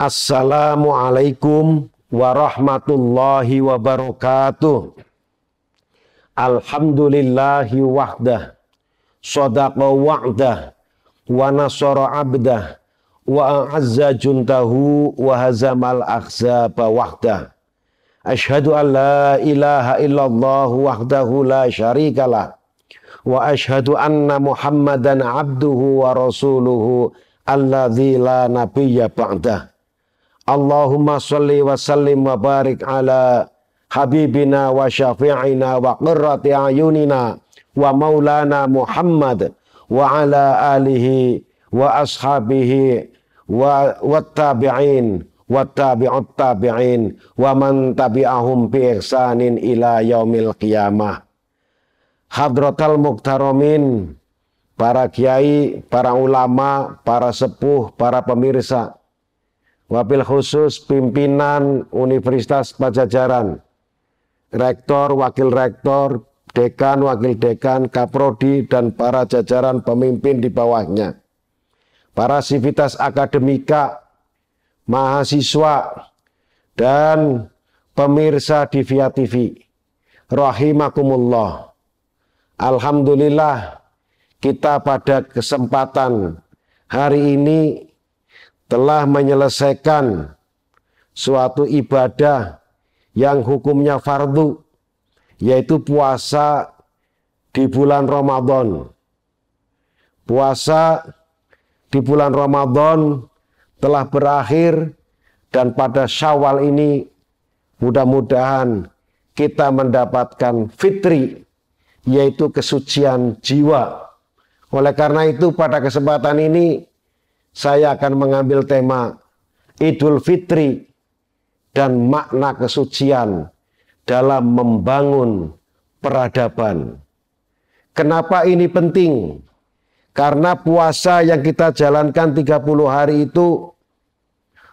Assalamualaikum warahmatullahi wabarakatuh. Alhamdulillahi wahdah. Sadaqa wa'dah. Wa nasara abdah. Wa a'azza juntahu wa hazamal akhzaba wahdah. Ashadu an la ilaha illallah wahdahu la syarikalah. Wa ashadu anna muhammadan abduhu wa rasuluhu alladzi la nabiyya ba'dah. Allahumma salli wa sallim wa barik ala habibina wa syafi'ina wa qurrati ayunina wa maulana Muhammad wa ala alihi wa ashabihi wa wattabi'in wa tabi'ut tabi'in wa man tabi'ahum bi ihsanin ila yaumil qiyamah. Hadrotal muktaramin, para kiai, para ulama, para sepuh, para pemirsa, wabil khusus pimpinan Universitas Pajajaran, rektor, wakil rektor, dekan, wakil dekan, kaprodi, dan para jajaran pemimpin di bawahnya. Para sivitas akademika, mahasiswa, dan pemirsa di Via TV. Rahimakumullah. Alhamdulillah kita pada kesempatan hari ini telah menyelesaikan suatu ibadah yang hukumnya fardu, yaitu puasa di bulan Ramadan. Puasa di bulan Ramadan telah berakhir dan pada Syawal ini mudah-mudahan kita mendapatkan fitri yaitu kesucian jiwa. Oleh karena itu pada kesempatan ini saya akan mengambil tema Idul Fitri dan makna kesucian dalam membangun peradaban. Kenapa ini penting? Karena puasa yang kita jalankan 30 hari itu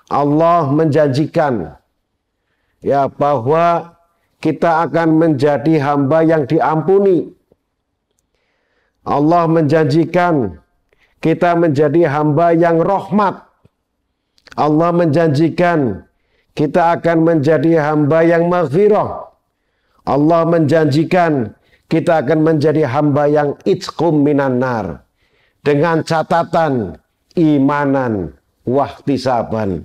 Allah menjanjikan ya bahwa kita akan menjadi hamba yang diampuni. Allah menjanjikan kita menjadi hamba yang rahmat. Allah menjanjikan kita akan menjadi hamba yang maghfirah. Allah menjanjikan kita akan menjadi hamba yang itqum minan nar. Dengan catatan imanan wahtisaban.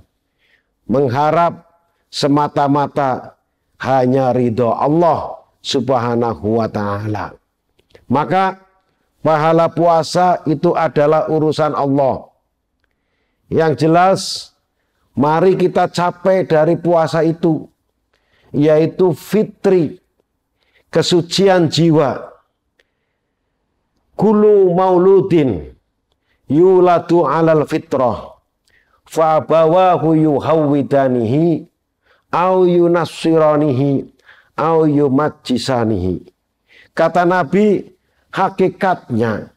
Mengharap semata-mata hanya ridho Allah subhanahu wa ta'ala. Maka Pahala puasa itu adalah urusan Allah. Yang jelas, mari kita capai dari puasa itu, yaitu fitri, kesucian jiwa. Kulu mauludin yuladu alal fitrah fa'abawahu yuhawidanihi au yunassiranihi au yumajjisanihi. Kata Nabi, hakikatnya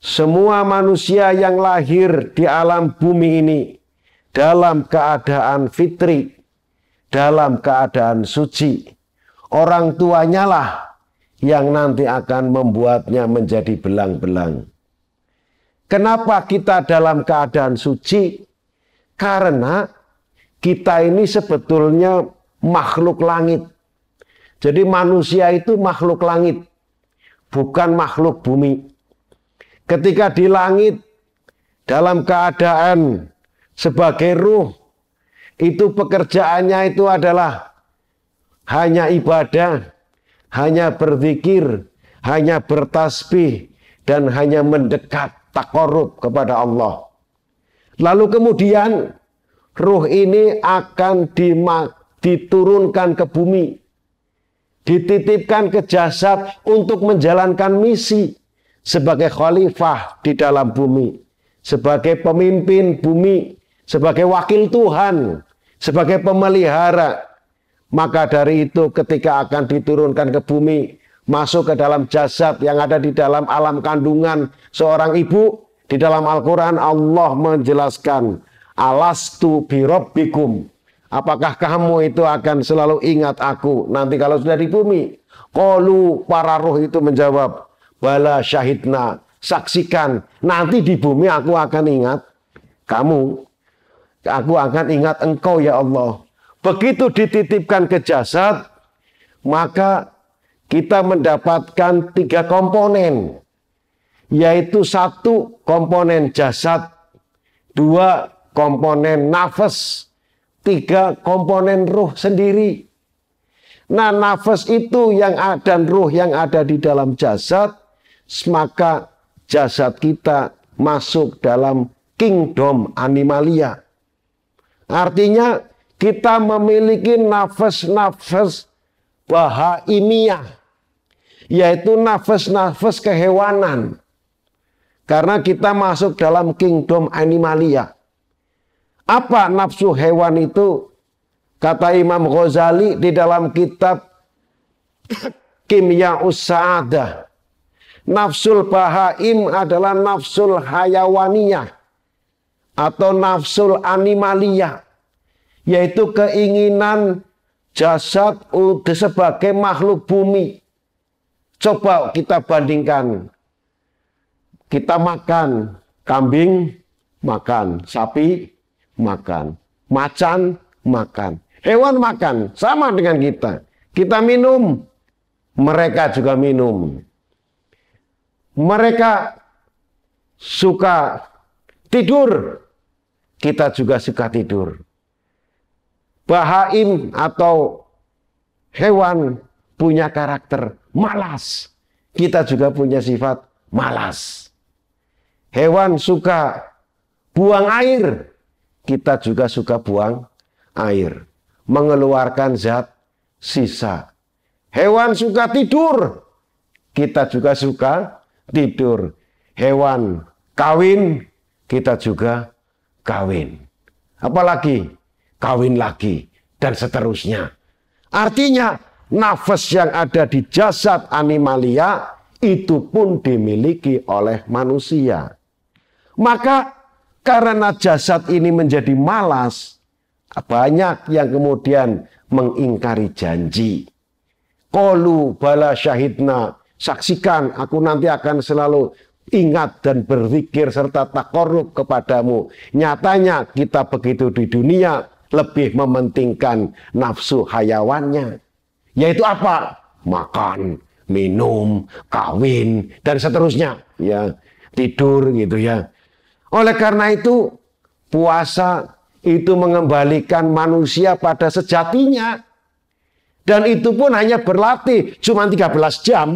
semua manusia yang lahir di alam bumi ini dalam keadaan fitri, dalam keadaan suci, orang tuanya lah yang nanti akan membuatnya menjadi belang-belang. Kenapa kita dalam keadaan suci? Karena kita ini sebetulnya makhluk langit. Jadi manusia itu makhluk langit bukan makhluk bumi. Ketika di langit dalam keadaan sebagai ruh itu pekerjaannya itu adalah hanya ibadah, hanya berzikir, hanya bertasbih dan hanya mendekat takorup kepada Allah. Lalu kemudian ruh ini akan diturunkan ke bumi dititipkan ke jasad untuk menjalankan misi sebagai khalifah di dalam bumi, sebagai pemimpin bumi, sebagai wakil Tuhan, sebagai pemelihara. Maka dari itu ketika akan diturunkan ke bumi, masuk ke dalam jasad yang ada di dalam alam kandungan seorang ibu, di dalam Al-Quran Allah menjelaskan, Alastu birobbikum, Apakah kamu itu akan selalu ingat aku nanti kalau sudah di bumi? Kolu para roh itu menjawab, bala syahidna, saksikan. Nanti di bumi aku akan ingat kamu. Aku akan ingat engkau ya Allah. Begitu dititipkan ke jasad, maka kita mendapatkan tiga komponen. Yaitu satu komponen jasad, dua komponen nafas, tiga komponen ruh sendiri. Nah nafas itu yang dan ruh yang ada di dalam jasad, maka jasad kita masuk dalam kingdom animalia. Artinya kita memiliki nafas-nafas bahaimiah, yaitu nafas-nafas kehewanan. Karena kita masuk dalam kingdom animalia. Apa nafsu hewan itu? Kata Imam Ghazali di dalam kitab Kimia Usa'adah. Nafsul bahaim adalah nafsul hayawaniyah atau nafsul animalia yaitu keinginan jasad sebagai makhluk bumi. Coba kita bandingkan. Kita makan kambing, makan sapi, makan. Macan makan. Hewan makan. Sama dengan kita. Kita minum. Mereka juga minum. Mereka suka tidur. Kita juga suka tidur. Bahaim atau hewan punya karakter malas. Kita juga punya sifat malas. Hewan suka buang air, kita juga suka buang air, mengeluarkan zat sisa. Hewan suka tidur, kita juga suka tidur. Hewan kawin, kita juga kawin. Apalagi kawin lagi dan seterusnya. Artinya nafas yang ada di jasad animalia itu pun dimiliki oleh manusia. Maka karena jasad ini menjadi malas, banyak yang kemudian mengingkari janji. Kolu bala syahidna, saksikan aku nanti akan selalu ingat dan berpikir serta tak korup kepadamu. Nyatanya kita begitu di dunia lebih mementingkan nafsu hayawannya. Yaitu apa? Makan, minum, kawin, dan seterusnya. Ya, tidur gitu ya. Oleh karena itu, puasa itu mengembalikan manusia pada sejatinya. Dan itu pun hanya berlatih cuma 13 jam.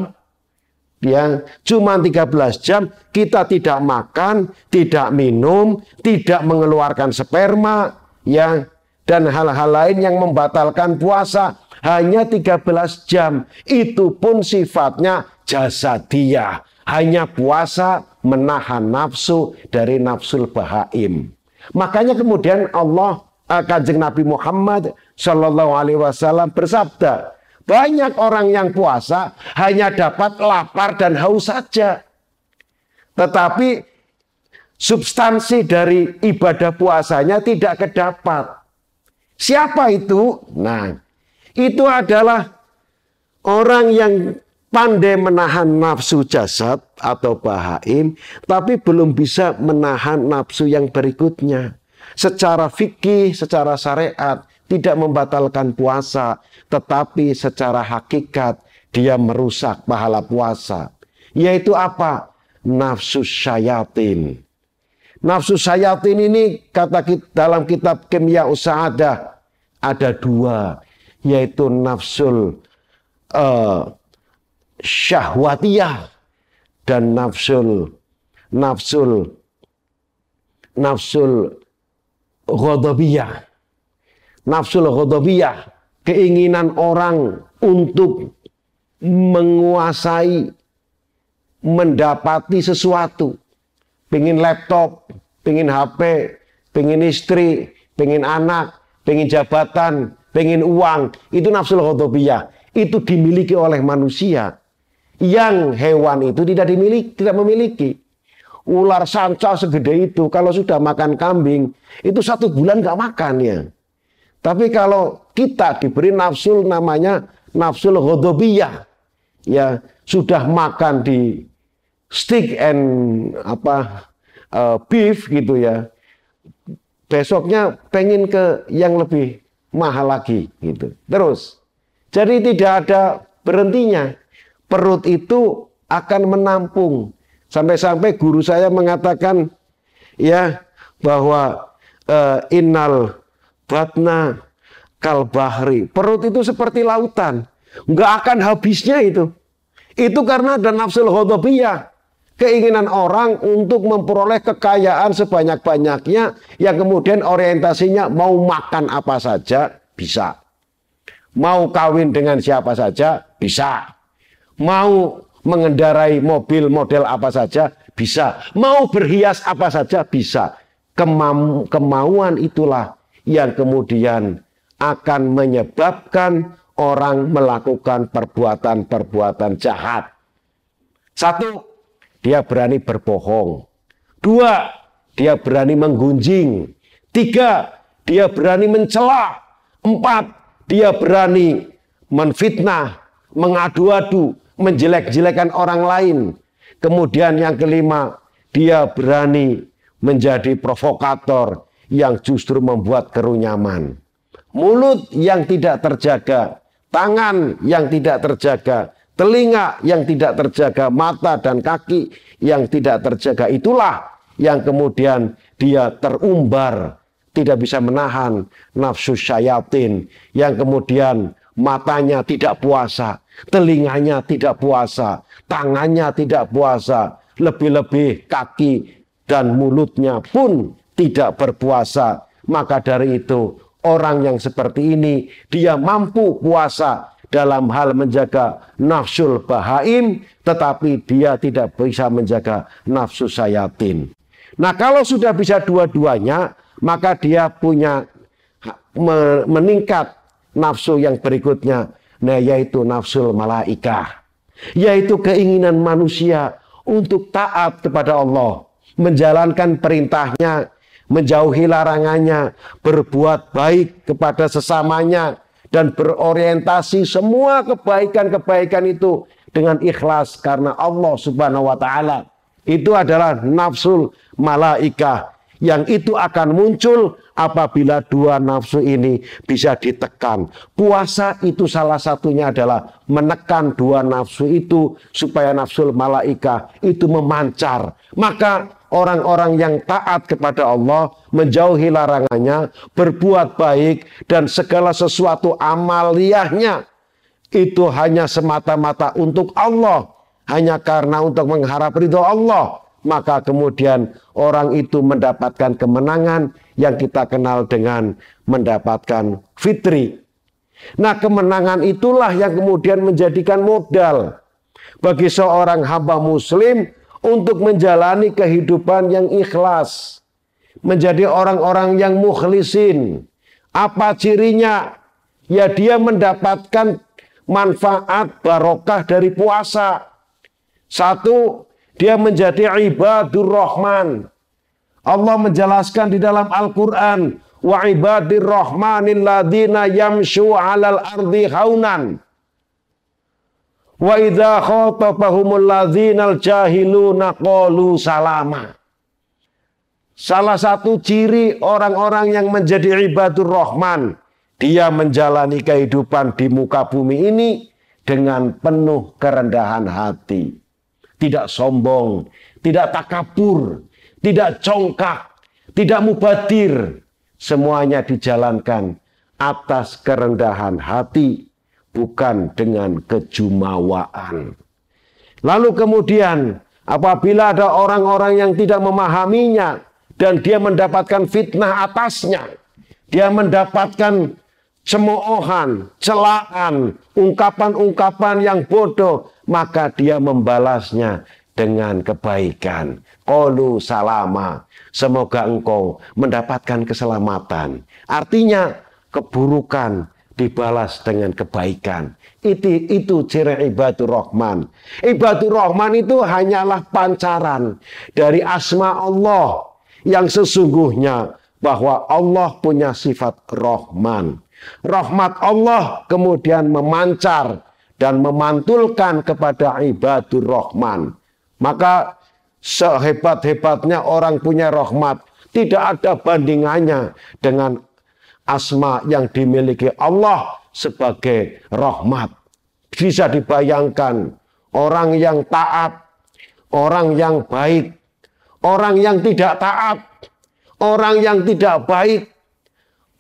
Ya, cuma 13 jam kita tidak makan, tidak minum, tidak mengeluarkan sperma, ya, dan hal-hal lain yang membatalkan puasa hanya 13 jam. Itu pun sifatnya jasa dia. Hanya puasa menahan nafsu dari nafsul bahaim. Makanya kemudian Allah eh, Kanjeng Nabi Muhammad Shallallahu Alaihi Wasallam bersabda, banyak orang yang puasa hanya dapat lapar dan haus saja. Tetapi substansi dari ibadah puasanya tidak kedapat. Siapa itu? Nah, itu adalah orang yang pandai menahan nafsu jasad atau bahaim, tapi belum bisa menahan nafsu yang berikutnya. Secara fikih, secara syariat, tidak membatalkan puasa, tetapi secara hakikat dia merusak pahala puasa. Yaitu apa? Nafsu syayatin. Nafsu syayatin ini kata kita, dalam kitab kimia Usa'adah ada dua. Yaitu nafsul uh, syahwatiyah dan nafsul nafsul nafsul ghadabiyah nafsul ghadabiyah keinginan orang untuk menguasai mendapati sesuatu pengin laptop pengin HP pengin istri pengin anak pengin jabatan pengin uang itu nafsul ghadabiyah itu dimiliki oleh manusia yang hewan itu tidak dimiliki, tidak memiliki. Ular sanca segede itu kalau sudah makan kambing itu satu bulan nggak makan ya. Tapi kalau kita diberi nafsu namanya nafsul hodobiyah ya sudah makan di steak and apa uh, beef gitu ya besoknya pengen ke yang lebih mahal lagi gitu terus jadi tidak ada berhentinya perut itu akan menampung. Sampai-sampai guru saya mengatakan ya bahwa uh, innal batna kalbahri Perut itu seperti lautan. Nggak akan habisnya itu. Itu karena ada nafsul khotobiyah. Keinginan orang untuk memperoleh kekayaan sebanyak-banyaknya yang kemudian orientasinya mau makan apa saja bisa. Mau kawin dengan siapa saja bisa. Mau mengendarai mobil model apa saja bisa. Mau berhias apa saja bisa. Kemam, kemauan itulah yang kemudian akan menyebabkan orang melakukan perbuatan-perbuatan jahat. Satu, dia berani berbohong. Dua, dia berani menggunjing. Tiga, dia berani mencela. Empat, dia berani menfitnah, mengadu-adu, menjelek-jelekan orang lain. Kemudian yang kelima, dia berani menjadi provokator yang justru membuat kerunyaman. Mulut yang tidak terjaga, tangan yang tidak terjaga, telinga yang tidak terjaga, mata dan kaki yang tidak terjaga. Itulah yang kemudian dia terumbar, tidak bisa menahan nafsu syayatin yang kemudian matanya tidak puasa, telinganya tidak puasa, tangannya tidak puasa, lebih-lebih kaki dan mulutnya pun tidak berpuasa. Maka dari itu, orang yang seperti ini dia mampu puasa dalam hal menjaga nafsul bahaim, tetapi dia tidak bisa menjaga nafsu sayatin. Nah, kalau sudah bisa dua-duanya, maka dia punya meningkat nafsu yang berikutnya. Nah, yaitu nafsul malaikah. Yaitu keinginan manusia untuk taat kepada Allah. Menjalankan perintahnya, menjauhi larangannya, berbuat baik kepada sesamanya, dan berorientasi semua kebaikan-kebaikan itu dengan ikhlas karena Allah Subhanahu wa taala. Itu adalah nafsul malaikah yang itu akan muncul apabila dua nafsu ini bisa ditekan. Puasa itu salah satunya adalah menekan dua nafsu itu supaya nafsu malaika itu memancar. Maka orang-orang yang taat kepada Allah, menjauhi larangannya, berbuat baik dan segala sesuatu amaliyahnya itu hanya semata-mata untuk Allah, hanya karena untuk mengharap ridho Allah maka kemudian orang itu mendapatkan kemenangan yang kita kenal dengan mendapatkan fitri. Nah, kemenangan itulah yang kemudian menjadikan modal bagi seorang hamba muslim untuk menjalani kehidupan yang ikhlas, menjadi orang-orang yang mukhlisin. Apa cirinya? Ya dia mendapatkan manfaat barokah dari puasa. Satu, dia menjadi ibadur rahman. Allah menjelaskan di dalam Al-Quran. Wa ibadir rahmanin ladina yamshu alal ardi haunan. Wa idha khotobahumul ladina jahiluna qalu salama. Salah satu ciri orang-orang yang menjadi ibadur rahman. Dia menjalani kehidupan di muka bumi ini dengan penuh kerendahan hati tidak sombong, tidak takabur, tidak congkak, tidak mubadir. Semuanya dijalankan atas kerendahan hati, bukan dengan kejumawaan. Lalu kemudian apabila ada orang-orang yang tidak memahaminya dan dia mendapatkan fitnah atasnya, dia mendapatkan cemoohan, celaan, ungkapan-ungkapan yang bodoh, maka dia membalasnya dengan kebaikan. Kolu salama, semoga engkau mendapatkan keselamatan. Artinya keburukan dibalas dengan kebaikan. Itu itu ciri ibadur rohman. Ibadur rohman itu hanyalah pancaran dari asma Allah yang sesungguhnya bahwa Allah punya sifat rohman. Rahmat Allah kemudian memancar dan memantulkan kepada ibadur rahman. Maka sehebat-hebatnya orang punya rahmat, tidak ada bandingannya dengan asma yang dimiliki Allah sebagai rahmat. Bisa dibayangkan orang yang taat, orang yang baik, orang yang tidak taat, orang yang tidak baik,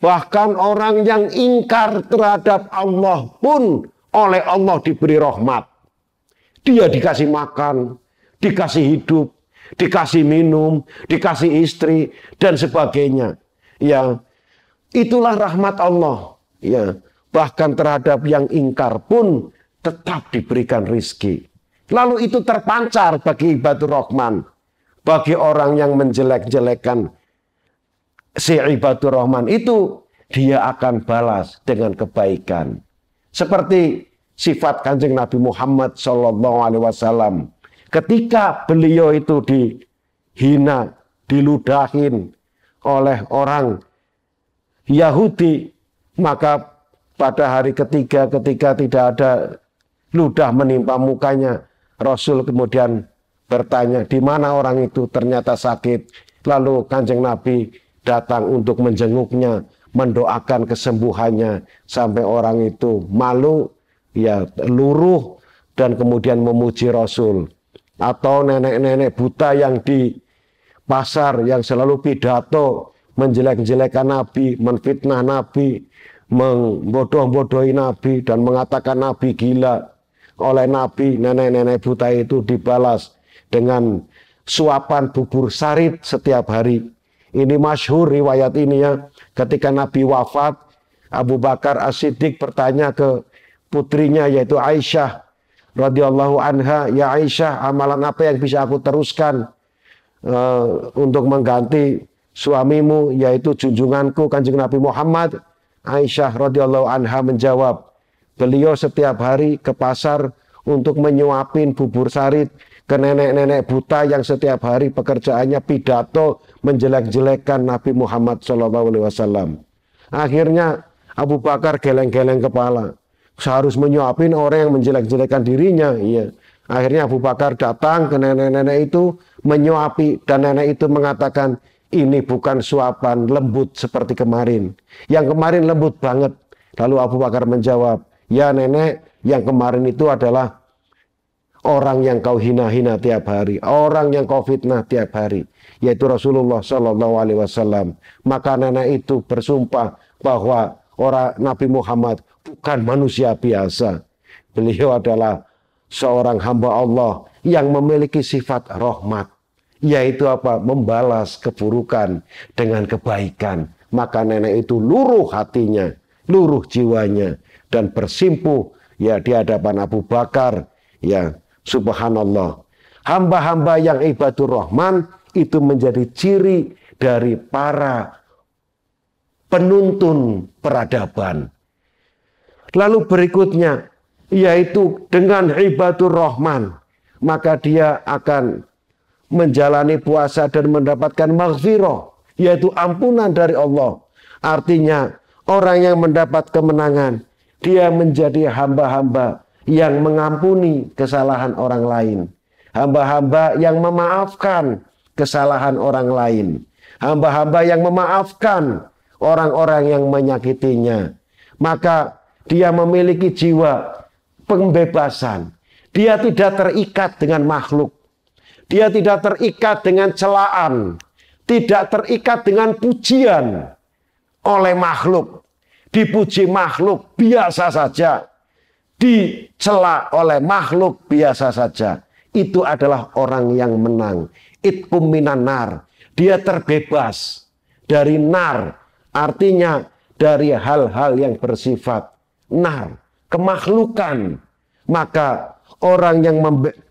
Bahkan orang yang ingkar terhadap Allah pun oleh Allah diberi rahmat. Dia dikasih makan, dikasih hidup, dikasih minum, dikasih istri dan sebagainya. Ya, itulah rahmat Allah. Ya, bahkan terhadap yang ingkar pun tetap diberikan rizki. Lalu itu terpancar bagi ibadur Rahman, bagi orang yang menjelek-jelekan si ibadur rahman itu dia akan balas dengan kebaikan. Seperti sifat kanjeng Nabi Muhammad Shallallahu Alaihi Wasallam. Ketika beliau itu dihina, diludahin oleh orang Yahudi, maka pada hari ketiga ketika tidak ada ludah menimpa mukanya, Rasul kemudian bertanya, di mana orang itu ternyata sakit. Lalu kanjeng Nabi datang untuk menjenguknya, mendoakan kesembuhannya sampai orang itu malu, ya luruh dan kemudian memuji Rasul. Atau nenek-nenek buta yang di pasar yang selalu pidato menjelek-jelekan Nabi, menfitnah Nabi, membodoh-bodohi Nabi dan mengatakan Nabi gila oleh Nabi nenek-nenek buta itu dibalas dengan suapan bubur sarit setiap hari ini masyhur riwayat ini ya. Ketika Nabi wafat, Abu Bakar As-Siddiq bertanya ke putrinya yaitu Aisyah radhiyallahu anha, "Ya Aisyah, amalan apa yang bisa aku teruskan uh, untuk mengganti suamimu yaitu junjunganku Kanjeng Nabi Muhammad?" Aisyah radhiyallahu anha menjawab, "Beliau setiap hari ke pasar untuk menyuapin bubur sarit ke nenek-nenek buta yang setiap hari pekerjaannya pidato menjelek-jelekan Nabi Muhammad Shallallahu Alaihi Wasallam. Akhirnya Abu Bakar geleng-geleng kepala. Harus menyuapin orang yang menjelek-jelekan dirinya. Iya. Akhirnya Abu Bakar datang ke nenek-nenek itu, menyuapi. Dan nenek itu mengatakan, ini bukan suapan lembut seperti kemarin. Yang kemarin lembut banget. Lalu Abu Bakar menjawab, ya nenek, yang kemarin itu adalah orang yang kau hina-hina tiap hari. Orang yang kau fitnah tiap hari yaitu Rasulullah Shallallahu Alaihi Wasallam. Maka nenek itu bersumpah bahwa orang Nabi Muhammad bukan manusia biasa. Beliau adalah seorang hamba Allah yang memiliki sifat rahmat, yaitu apa? Membalas keburukan dengan kebaikan. Maka nenek itu luruh hatinya, luruh jiwanya, dan bersimpuh ya di hadapan Abu Bakar. Ya, subhanallah. Hamba-hamba yang ibadur rahman itu menjadi ciri dari para penuntun peradaban. Lalu berikutnya, yaitu dengan ibadur rohman maka dia akan menjalani puasa dan mendapatkan maghfirah, yaitu ampunan dari Allah. Artinya, orang yang mendapat kemenangan, dia menjadi hamba-hamba yang mengampuni kesalahan orang lain. Hamba-hamba yang memaafkan kesalahan orang lain. Hamba-hamba yang memaafkan orang-orang yang menyakitinya. Maka dia memiliki jiwa pembebasan. Dia tidak terikat dengan makhluk. Dia tidak terikat dengan celaan. Tidak terikat dengan pujian oleh makhluk. Dipuji makhluk biasa saja. Dicela oleh makhluk biasa saja itu adalah orang yang menang. Itkum minanar, Dia terbebas dari nar. Artinya dari hal-hal yang bersifat nar, kemakhlukan. Maka orang yang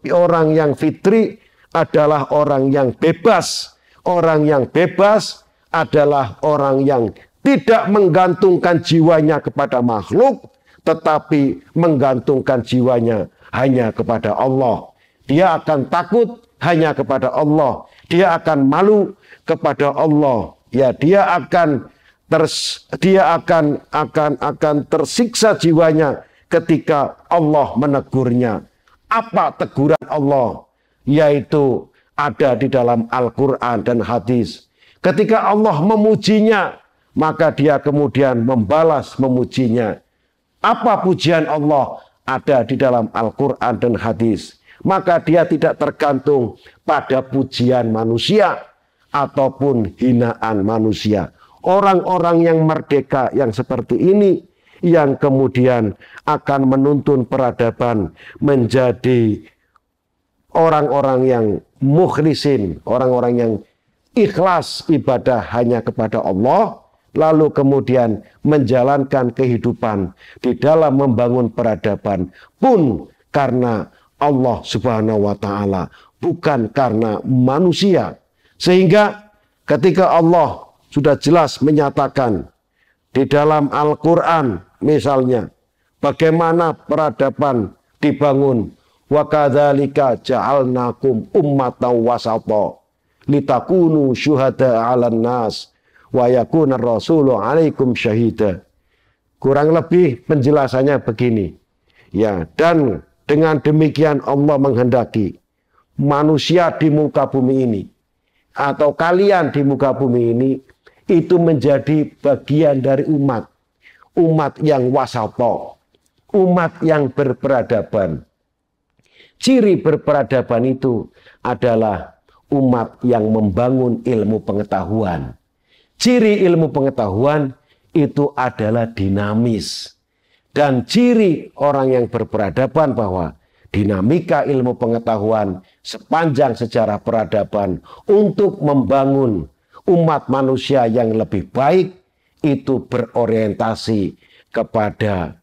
orang yang fitri adalah orang yang bebas. Orang yang bebas adalah orang yang tidak menggantungkan jiwanya kepada makhluk, tetapi menggantungkan jiwanya hanya kepada Allah. Dia akan takut hanya kepada Allah. Dia akan malu kepada Allah. Ya, dia akan ters, dia akan akan akan tersiksa jiwanya ketika Allah menegurnya. Apa teguran Allah? Yaitu ada di dalam Al-Quran dan hadis. Ketika Allah memujinya, maka dia kemudian membalas memujinya. Apa pujian Allah? Ada di dalam Al-Quran dan hadis maka dia tidak tergantung pada pujian manusia ataupun hinaan manusia. Orang-orang yang merdeka yang seperti ini yang kemudian akan menuntun peradaban menjadi orang-orang yang mukhlisin, orang-orang yang ikhlas ibadah hanya kepada Allah, lalu kemudian menjalankan kehidupan di dalam membangun peradaban pun karena Allah Subhanahu wa taala, bukan karena manusia. Sehingga ketika Allah sudah jelas menyatakan di dalam Al-Qur'an misalnya bagaimana peradaban dibangun wa kadzalika ja'alnakum ummatan wasata litakunu syuhada 'alan nas wa yakuna rasulu 'alaikum syahida kurang lebih penjelasannya begini ya dan dengan demikian Allah menghendaki manusia di muka bumi ini atau kalian di muka bumi ini itu menjadi bagian dari umat. Umat yang wasato, umat yang berperadaban. Ciri berperadaban itu adalah umat yang membangun ilmu pengetahuan. Ciri ilmu pengetahuan itu adalah dinamis dan ciri orang yang berperadaban bahwa dinamika ilmu pengetahuan sepanjang sejarah peradaban untuk membangun umat manusia yang lebih baik itu berorientasi kepada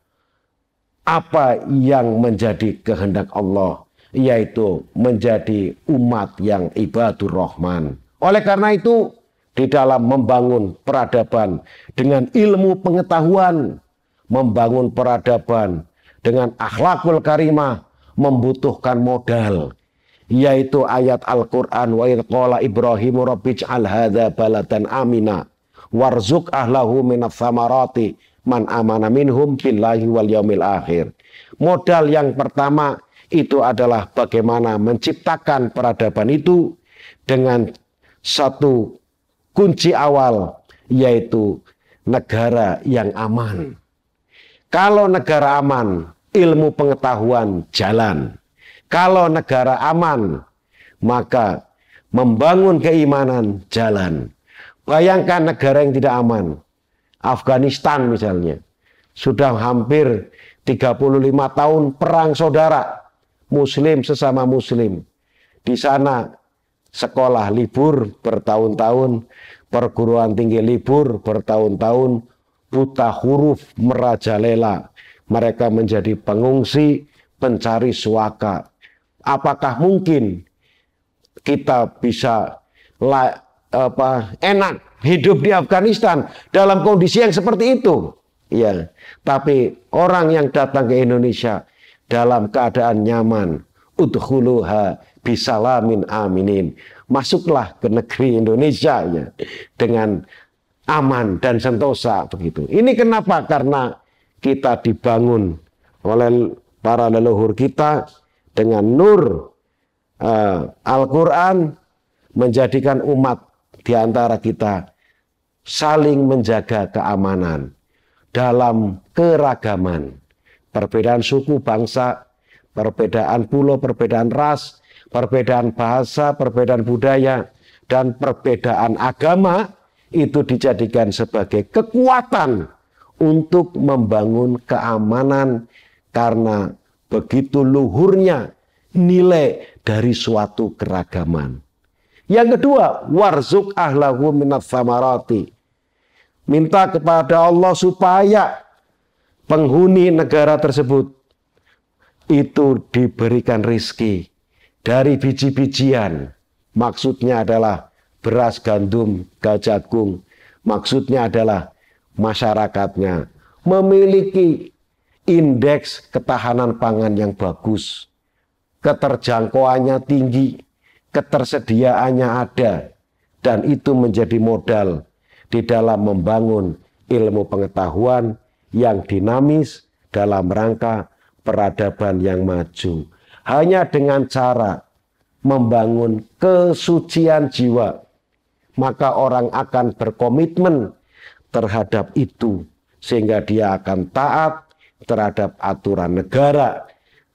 apa yang menjadi kehendak Allah yaitu menjadi umat yang ibadur rahman. Oleh karena itu di dalam membangun peradaban dengan ilmu pengetahuan membangun peradaban dengan akhlakul karimah membutuhkan modal yaitu ayat Al-Qur'an wa qala Ibrahim rabbij al hadza baladan amina warzuk ahlahu minats samarati man amana minhum billahi wal yaumil akhir modal yang pertama itu adalah bagaimana menciptakan peradaban itu dengan satu kunci awal yaitu negara yang aman. Kalau negara aman, ilmu pengetahuan jalan. Kalau negara aman, maka membangun keimanan jalan. Bayangkan negara yang tidak aman. Afghanistan misalnya. Sudah hampir 35 tahun perang saudara. Muslim sesama muslim. Di sana sekolah libur bertahun-tahun, perguruan tinggi libur bertahun-tahun, buta huruf merajalela. Mereka menjadi pengungsi, pencari suaka. Apakah mungkin kita bisa la, apa, enak hidup di Afghanistan dalam kondisi yang seperti itu? Ya, tapi orang yang datang ke Indonesia dalam keadaan nyaman, udhuluha bisalamin aminin. Masuklah ke negeri Indonesia ya, dengan aman dan sentosa begitu. Ini kenapa? Karena kita dibangun oleh para leluhur kita dengan nur uh, Al-Qur'an menjadikan umat di antara kita saling menjaga keamanan dalam keragaman, perbedaan suku, bangsa, perbedaan pulau, perbedaan ras, perbedaan bahasa, perbedaan budaya, dan perbedaan agama itu dijadikan sebagai kekuatan untuk membangun keamanan karena begitu luhurnya nilai dari suatu keragaman. Yang kedua, warzuk ahlahu minat samarati. Minta kepada Allah supaya penghuni negara tersebut itu diberikan rizki dari biji-bijian. Maksudnya adalah beras, gandum, gajakung, Maksudnya adalah masyarakatnya memiliki indeks ketahanan pangan yang bagus, keterjangkauannya tinggi, ketersediaannya ada, dan itu menjadi modal di dalam membangun ilmu pengetahuan yang dinamis dalam rangka peradaban yang maju. Hanya dengan cara membangun kesucian jiwa, maka orang akan berkomitmen terhadap itu sehingga dia akan taat terhadap aturan negara,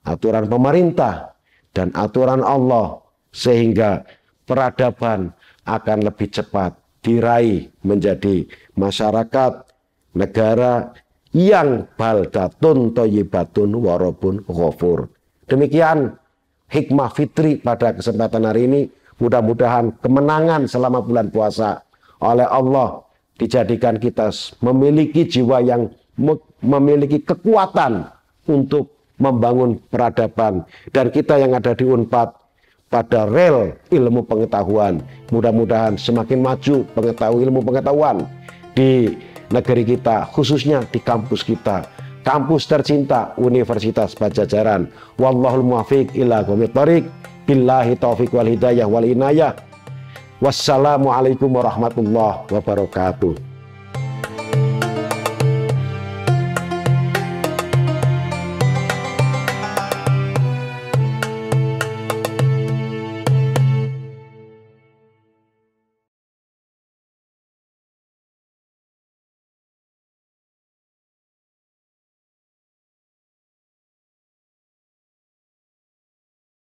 aturan pemerintah dan aturan Allah sehingga peradaban akan lebih cepat diraih menjadi masyarakat negara yang baldatun toyibatun warobun ghafur. Demikian hikmah fitri pada kesempatan hari ini. Mudah-mudahan kemenangan selama bulan puasa oleh Allah dijadikan kita memiliki jiwa yang memiliki kekuatan untuk membangun peradaban dan kita yang ada di Unpad pada rel ilmu pengetahuan. Mudah-mudahan semakin maju pengetahuan ilmu pengetahuan di negeri kita, khususnya di kampus kita. Kampus tercinta Universitas Pajajaran. Wallahul muwafiq ila Billahi taufiq wal hidayah wal inayah. Wassalamualaikum warahmatullahi wabarakatuh.